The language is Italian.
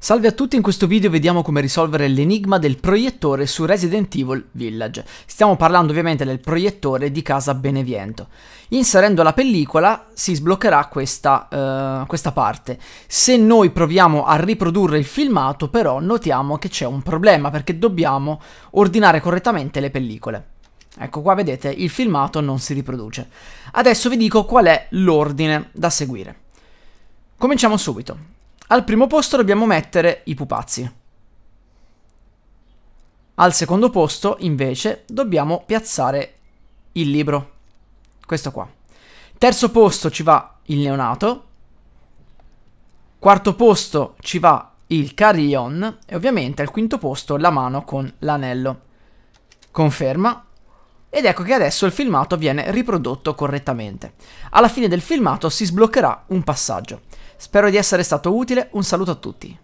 Salve a tutti, in questo video vediamo come risolvere l'enigma del proiettore su Resident Evil Village. Stiamo parlando ovviamente del proiettore di casa Beneviento. Inserendo la pellicola si sbloccherà questa, uh, questa parte. Se noi proviamo a riprodurre il filmato però notiamo che c'è un problema perché dobbiamo ordinare correttamente le pellicole. Ecco qua vedete il filmato non si riproduce. Adesso vi dico qual è l'ordine da seguire. Cominciamo subito. Al primo posto dobbiamo mettere i pupazzi. Al secondo posto, invece, dobbiamo piazzare il libro. Questo qua. Terzo posto ci va il neonato. Quarto posto ci va il carillon. E ovviamente al quinto posto la mano con l'anello. Conferma. Ed ecco che adesso il filmato viene riprodotto correttamente. Alla fine del filmato si sbloccherà un passaggio. Spero di essere stato utile, un saluto a tutti.